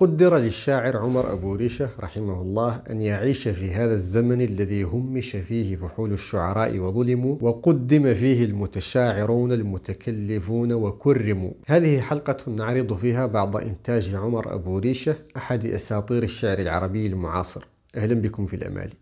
قدر للشاعر عمر أبو ريشة رحمه الله أن يعيش في هذا الزمن الذي همش فيه فحول الشعراء وظلموا وقدم فيه المتشاعرون المتكلفون وكرموا هذه حلقة نعرض فيها بعض إنتاج عمر أبو ريشة أحد أساطير الشعر العربي المعاصر أهلا بكم في الأمالي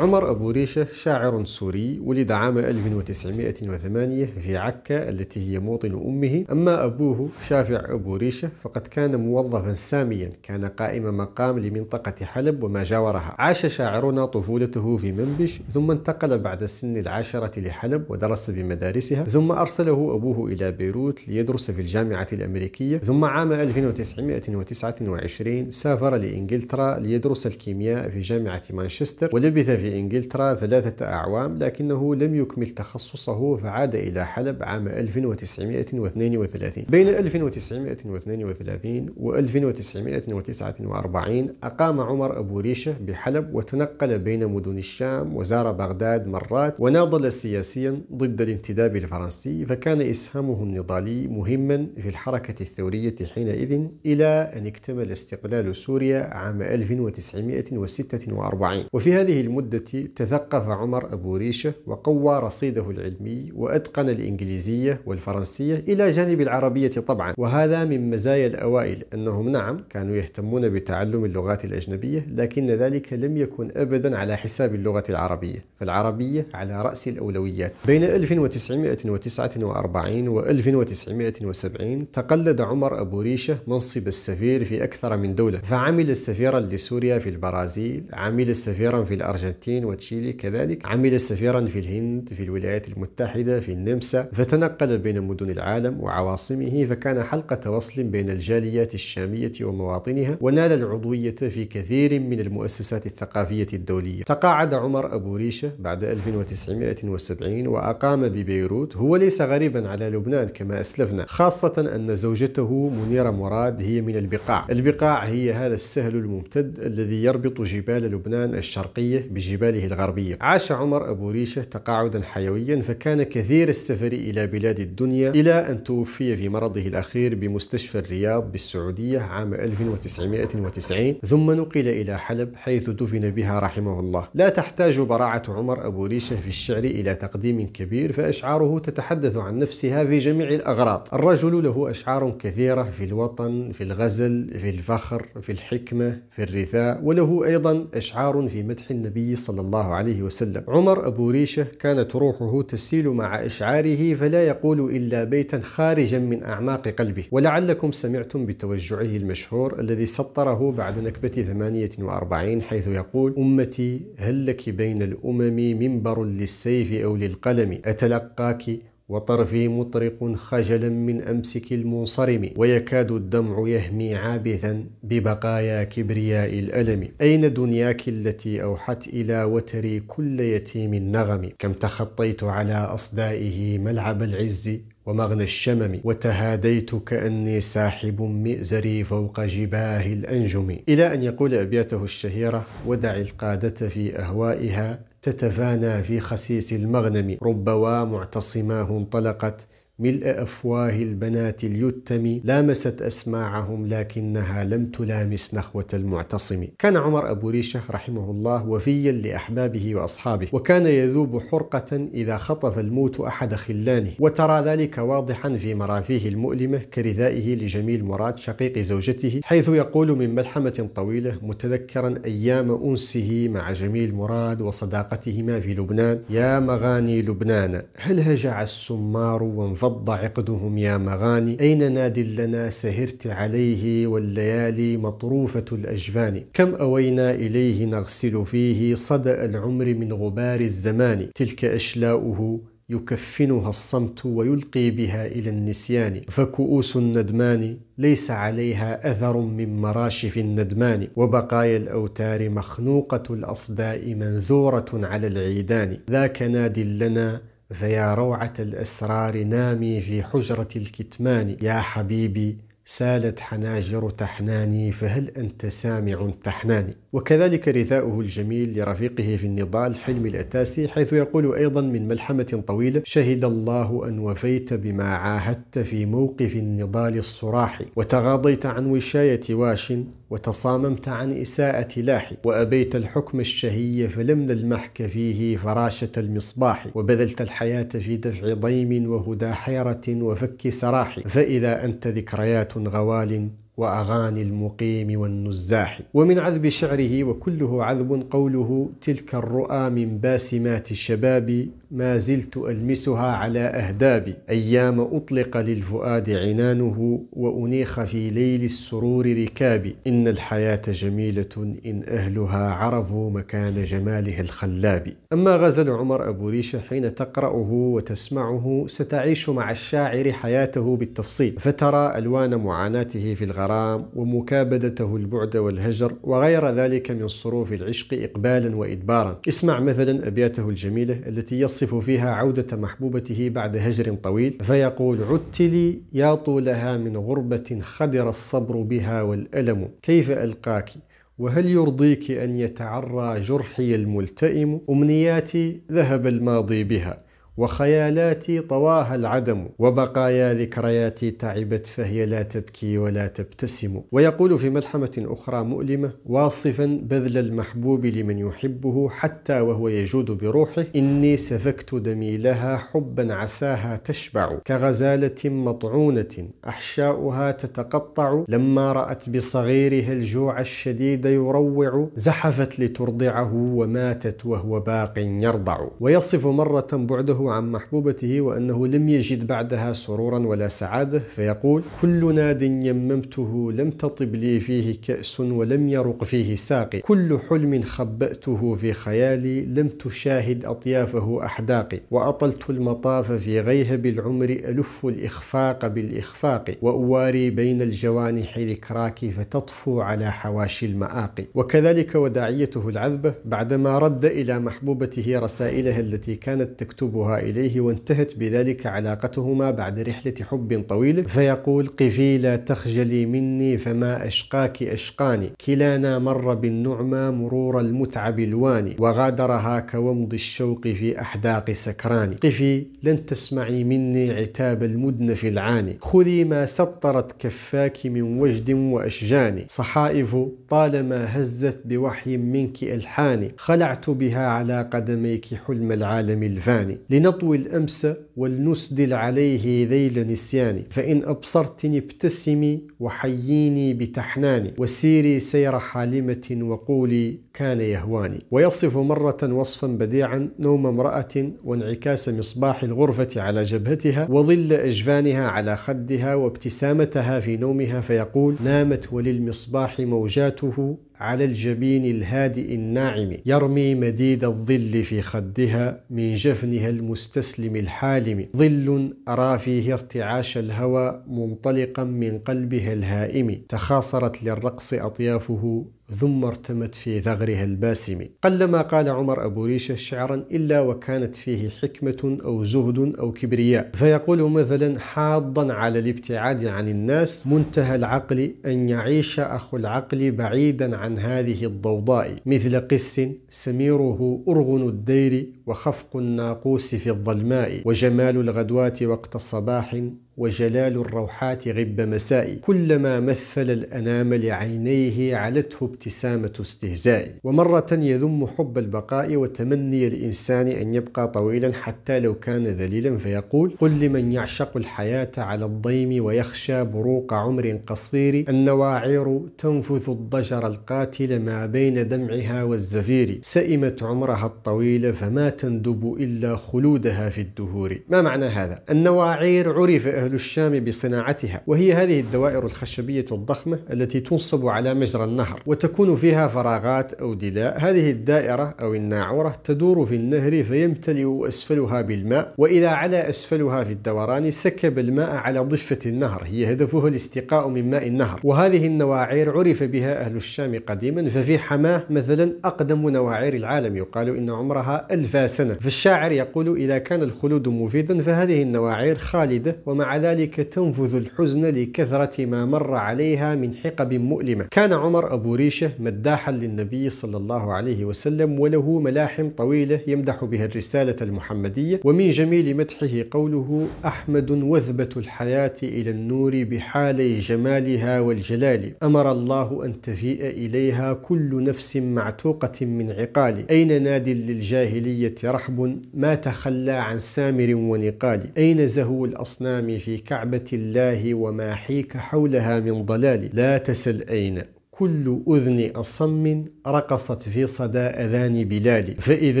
عمر أبو ريشة شاعر سوري ولد عام 1908 في عكا التي هي موطن أمه أما أبوه شافع أبو ريشة فقد كان موظفا ساميا كان قائم مقام لمنطقة حلب وما جاورها عاش شاعرنا طفولته في منبش ثم انتقل بعد سن العاشرة لحلب ودرس بمدارسها ثم أرسله أبوه إلى بيروت ليدرس في الجامعة الأمريكية ثم عام 1929 سافر لإنجلترا ليدرس الكيمياء في جامعة مانشستر ولبث في إنجلترا ثلاثة أعوام لكنه لم يكمل تخصصه فعاد إلى حلب عام 1932 بين 1932 و 1949 أقام عمر أبو ريشة بحلب وتنقل بين مدن الشام وزار بغداد مرات وناضل سياسيا ضد الانتداب الفرنسي فكان إسهامه النضالي مهما في الحركة الثورية حينئذ إلى أن اكتمل استقلال سوريا عام 1946 وفي هذه المدة تثقف عمر أبو ريشة وقوى رصيده العلمي وأتقن الإنجليزية والفرنسية إلى جانب العربية طبعا وهذا من مزايا الأوائل أنهم نعم كانوا يهتمون بتعلم اللغات الأجنبية لكن ذلك لم يكن أبدا على حساب اللغة العربية فالعربية على رأس الأولويات بين 1949 و 1970 تقلد عمر أبو ريشة منصب السفير في أكثر من دولة فعمل سفيرا لسوريا في البرازيل عمل سفيرا في الأرجنتين الأرجنتين وتشيلي كذلك عمل سفيرا في الهند في الولايات المتحدة في النمسا فتنقل بين مدن العالم وعواصمه فكان حلقة وصل بين الجاليات الشامية ومواطنها ونال العضوية في كثير من المؤسسات الثقافية الدولية تقاعد عمر أبو ريشة بعد 1970 وأقام ببيروت هو ليس غريبا على لبنان كما أسلفنا خاصة أن زوجته منيرة مراد هي من البقاع البقاع هي هذا السهل الممتد الذي يربط جبال لبنان الشرقية بجبال جباله الغربية عاش عمر أبو ريشة تقاعدا حيويا فكان كثير السفر إلى بلاد الدنيا إلى أن توفي في مرضه الأخير بمستشفى الرياض بالسعودية عام 1990 ثم نقل إلى حلب حيث دفن بها رحمه الله لا تحتاج براعة عمر أبو ريشة في الشعر إلى تقديم كبير فأشعاره تتحدث عن نفسها في جميع الأغراض الرجل له أشعار كثيرة في الوطن في الغزل في الفخر في الحكمة في الرثاء وله أيضا أشعار في مدح النبي صلى صلى الله عليه وسلم عمر أبو ريشة كانت روحه تسيل مع إشعاره فلا يقول إلا بيتا خارجا من أعماق قلبه ولعلكم سمعتم بتوجعه المشهور الذي سطره بعد نكبة 48 حيث يقول أمتي هل لك بين الأمم منبر للسيف أو للقلم أتلقاك وطرفي مطرق خجلا من أمسك المنصرم ويكاد الدمع يهمي عابثا ببقايا كبرياء الألم أين دنياك التي أوحت إلى وتري كل يتيم النغم كم تخطيت على أصدائه ملعب العز ومغنى الشمم وتهاديت كأني ساحب مئزري فوق جباه الأنجم إلى أن يقول أبياته الشهيرة ودع القادة في أهوائها تتفانى في خسيس المغنم ربوا معتصماه انطلقت ملء أفواه البنات اليتم لامست أسماعهم لكنها لم تلامس نخوة المعتصم كان عمر أبو ريشة رحمه الله وفيا لأحبابه وأصحابه وكان يذوب حرقة إذا خطف الموت أحد خلانه وترى ذلك واضحا في مراثيه المؤلمة كرذائه لجميل مراد شقيق زوجته حيث يقول من ملحمة طويلة متذكرا أيام أنسه مع جميل مراد وصداقتهما في لبنان يا مغاني لبنان هل هجع السمار وانفر فض عقدهم يا مغاني أين ناد لنا سهرت عليه والليالي مطروفة الأجفان كم أوينا إليه نغسل فيه صدأ العمر من غبار الزمان تلك أشلاؤه يكفنها الصمت ويلقي بها الى النسيان فكؤوس الندمان ليس عليها اثر من مراشف الندمان وبقايا الاوتار مخنوقه الاصداء منذوره على العيدان ذاك ناد لنا فيا روعة الإسرار نامي في حجرة الكتمان يا حبيبي سالت حناجر تحناني فهل أنت سامع تحناني وكذلك رثاؤه الجميل لرفيقه في النضال حلمي الأتاسي حيث يقول أيضا من ملحمة طويلة شهد الله أن وفيت بما عاهدت في موقف النضال الصراحي وتغاضيت عن وشاية واش وتصاممت عن إساءة لاحي وأبيت الحكم الشهي فلم نلمحك فيه فراشة المصباح وبذلت الحياة في دفع ضيم وهدى حيرة وفك سراح فإذا أنت ذكريات غوال وأغاني المقيم والنزاح ومن عذب شعره وكله عذب قوله تلك الرؤى من باسمات الشباب ما زلت ألمسها على أهدابي أيام أطلق للفؤاد عنانه وأنيخ في ليل السرور ركابي إن الحياة جميلة إن أهلها عرفوا مكان جمالها الخلاب أما غزل عمر أبو ريشة حين تقرأه وتسمعه ستعيش مع الشاعر حياته بالتفصيل فترى ألوان معاناته في الغرام ومكابدته البعد والهجر وغير ذلك من صروف العشق إقبالا وإدبارا اسمع مثلا أبياته الجميلة التي يصف يصف فيها عودة محبوبته بعد هجر طويل فيقول عدت لي يا طولها من غربة خدر الصبر بها والألم كيف ألقاك وهل يرضيك أن يتعرى جرحي الملتئم أمنياتي ذهب الماضي بها وخيالاتي طواها العدم وبقايا ذكرياتي تعبت فهي لا تبكي ولا تبتسم ويقول في ملحمة أخرى مؤلمة واصفا بذل المحبوب لمن يحبه حتى وهو يجود بروحه إني سفكت دمي لها حبا عساها تشبع كغزالة مطعونة أحشاؤها تتقطع لما رأت بصغيرها الجوع الشديد يروع زحفت لترضعه وماتت وهو باق يرضع ويصف مرة بعده عن محبوبته وأنه لم يجد بعدها سرورا ولا سعادة فيقول كل ناد يممته لم تطب لي فيه كأس ولم يرق فيه ساقي كل حلم خبأته في خيالي لم تشاهد أطيافه أحداقي وأطلت المطاف في غيهب العمر ألف الإخفاق بالإخفاق وأواري بين الجوانح ذكراك فتطفو على حواشي المآقي وكذلك وداعيته العذبة بعدما رد إلى محبوبته رسائلها التي كانت تكتبها إليه وانتهت بذلك علاقتهما بعد رحلة حب طويل فيقول قفي لا تخجلي مني فما أشقاك أشقاني كلانا مر بالنعمى مرور المتعب الواني وغادرها كومض الشوق في أحداق سكراني قفي لن تسمعي مني عتاب المدن في العاني خذي ما سطرت كفاك من وجد وأشجاني صحائف طالما هزت بوحي منك ألحاني خلعت بها على قدميك حلم العالم الفاني لنطوي الأمس ولنسدل عليه ذيل نسياني فإن أبصرتني ابتسمي وحييني بتحناني وسيري سير حالمة وقولي كان يهواني ويصف مرة وصفا بديعا نوم امرأة وانعكاس مصباح الغرفة على جبهتها وظل أجفانها على خدها وابتسامتها في نومها فيقول نامت وللمصباح موجاته على الجبين الهادئ الناعم يرمي مديد الظل في خدها من جفنها المستسلم الحالم ظل أرى فيه ارتعاش الهوى منطلقا من قلبها الهائم تخاصرت للرقص أطيافه ثم ارتمت في ثغرها الباسم قلما قال عمر أبو ريشة شعرا إلا وكانت فيه حكمة أو زهد أو كبرياء فيقول مثلا حاضا على الابتعاد عن الناس منتهى العقل أن يعيش أخو العقل بعيدا عن هذه الضوضاء مثل قس سميره أرغن الدير وخفق الناقوس في الظلماء وجمال الغدوات وقت الصباح وجلال الروحات غب مسائي كلما مثل الأنام لعينيه علته ابتسامة استهزاء ومرة يذم حب البقاء وتمني الإنسان أن يبقى طويلا حتى لو كان ذليلا فيقول قل لمن يعشق الحياة على الضيم ويخشى بروق عمر قصير النواعير تنفث الضجر القاتل ما بين دمعها والزفير سئمت عمرها الطويل فما تندب إلا خلودها في الدهور ما معنى هذا؟ النواعير عرف أهل الشام بصناعتها وهي هذه الدوائر الخشبية الضخمة التي تنصب على مجرى النهر وتكون فيها فراغات أو دلاء هذه الدائرة أو الناعورة تدور في النهر فيمتلئ أسفلها بالماء وإذا علا أسفلها في الدوران سكب الماء على ضفة النهر هي هدفها الاستقاء من ماء النهر وهذه النواعير عرف بها أهل الشام قديما ففي حماه مثلا أقدم نواعير العالم يقال إن عمرها ألف سنة فالشاعر يقول إذا كان الخلود مفيدا فهذه النواعير خالدة ومع ومع ذلك تنفذ الحزن لكثرة ما مر عليها من حقب مؤلمة كان عمر أبو ريشة مداحا للنبي صلى الله عليه وسلم وله ملاحم طويلة يمدح بها الرسالة المحمدية ومن جميل مدحه قوله أحمد وذبة الحياة إلى النور بحالي جمالها والجلال أمر الله أن تفيء إليها كل نفس معتوقة من عقال أين ناد للجاهلية رحب ما تخلى عن سامر ونقال أين زهو الأصنام في كعبة الله وما حيك حولها من ضلال لا تسل أين كل أذن أصم رقصت في صدى أذان بلال فإذا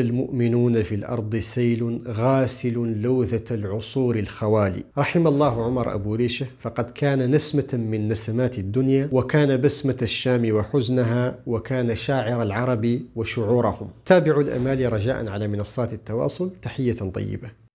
المؤمنون في الأرض سيل غاسل لوذة العصور الخوالي رحم الله عمر أبو ريشة فقد كان نسمة من نسمات الدنيا وكان بسمة الشام وحزنها وكان شاعر العرب وشعورهم تابعوا الأمال رجاء على منصات التواصل تحية طيبة